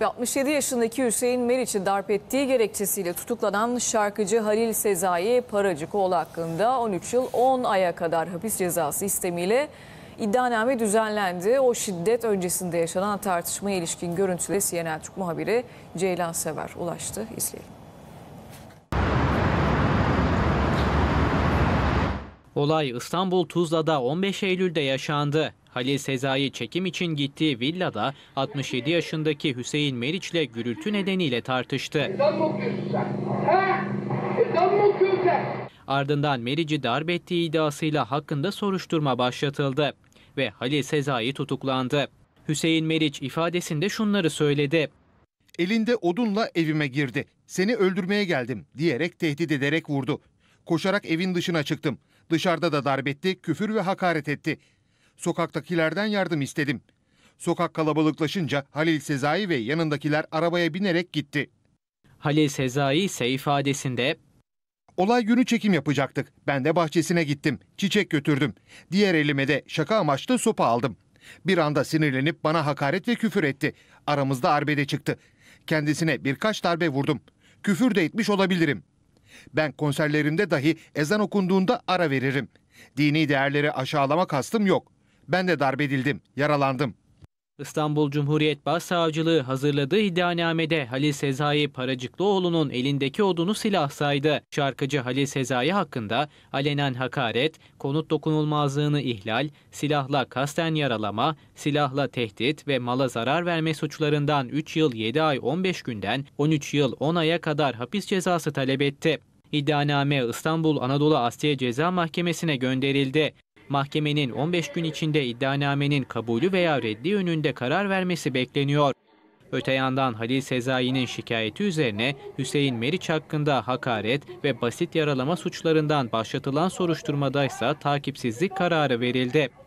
Ve 67 yaşındaki Hüseyin Meriç'i darp ettiği gerekçesiyle tutuklanan şarkıcı Halil Sezai Paracıkoğlu hakkında 13 yıl 10 aya kadar hapis cezası istemiyle iddianame düzenlendi. O şiddet öncesinde yaşanan tartışmaya ilişkin görüntüle CNN Türk muhabiri Ceylan Sever ulaştı. İzleyelim. Olay İstanbul Tuzla'da 15 Eylül'de yaşandı. Halil Sezai çekim için gittiği villada 67 yaşındaki Hüseyin ile gürültü nedeniyle tartıştı. Ardından Meriç'i darp ettiği iddiasıyla hakkında soruşturma başlatıldı ve Halil Sezai tutuklandı. Hüseyin Meriç ifadesinde şunları söyledi. Elinde odunla evime girdi. Seni öldürmeye geldim diyerek tehdit ederek vurdu. Koşarak evin dışına çıktım. Dışarıda da darbetti, küfür ve hakaret etti. Sokaktakilerden yardım istedim. Sokak kalabalıklaşınca Halil Sezai ve yanındakiler arabaya binerek gitti. Halil Sezai ise ifadesinde Olay günü çekim yapacaktık. Ben de bahçesine gittim. Çiçek götürdüm. Diğer elime de şaka amaçlı sopa aldım. Bir anda sinirlenip bana hakaret ve küfür etti. Aramızda arbede çıktı. Kendisine birkaç darbe vurdum. Küfür de etmiş olabilirim. Ben konserlerimde dahi ezan okunduğunda ara veririm. Dini değerleri aşağılama kastım yok. Ben de darp edildim, yaralandım. İstanbul Cumhuriyet Başsavcılığı hazırladığı iddianamede Halil Sezai Paracıklıoğlu'nun elindeki odunu silah saydı. Şarkıcı Halil Sezai hakkında alenen hakaret, konut dokunulmazlığını ihlal, silahla kasten yaralama, silahla tehdit ve mala zarar verme suçlarından 3 yıl 7 ay 15 günden 13 yıl 10 aya kadar hapis cezası talep etti. İddianame İstanbul Anadolu Asliye Ceza Mahkemesi'ne gönderildi. Mahkemenin 15 gün içinde iddianamenin kabulü veya reddi yönünde karar vermesi bekleniyor. Öte yandan Halil Sezai'nin şikayeti üzerine Hüseyin Meriç hakkında hakaret ve basit yaralama suçlarından başlatılan soruşturmadaysa takipsizlik kararı verildi.